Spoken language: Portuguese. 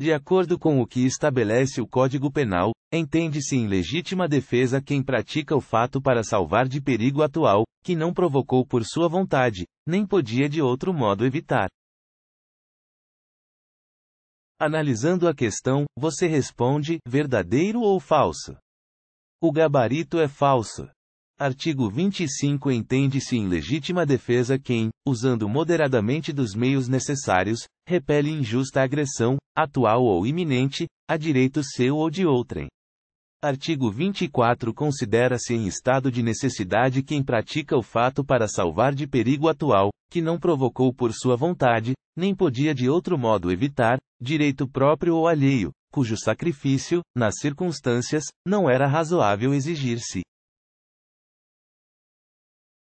De acordo com o que estabelece o Código Penal, entende-se em legítima defesa quem pratica o fato para salvar de perigo atual, que não provocou por sua vontade, nem podia de outro modo evitar. Analisando a questão, você responde: verdadeiro ou falso? O gabarito é falso. Artigo 25 Entende-se em legítima defesa quem, usando moderadamente dos meios necessários, repele injusta agressão, atual ou iminente, a direito seu ou de outrem. Artigo 24 Considera-se em estado de necessidade quem pratica o fato para salvar de perigo atual, que não provocou por sua vontade, nem podia de outro modo evitar, direito próprio ou alheio, cujo sacrifício, nas circunstâncias, não era razoável exigir-se.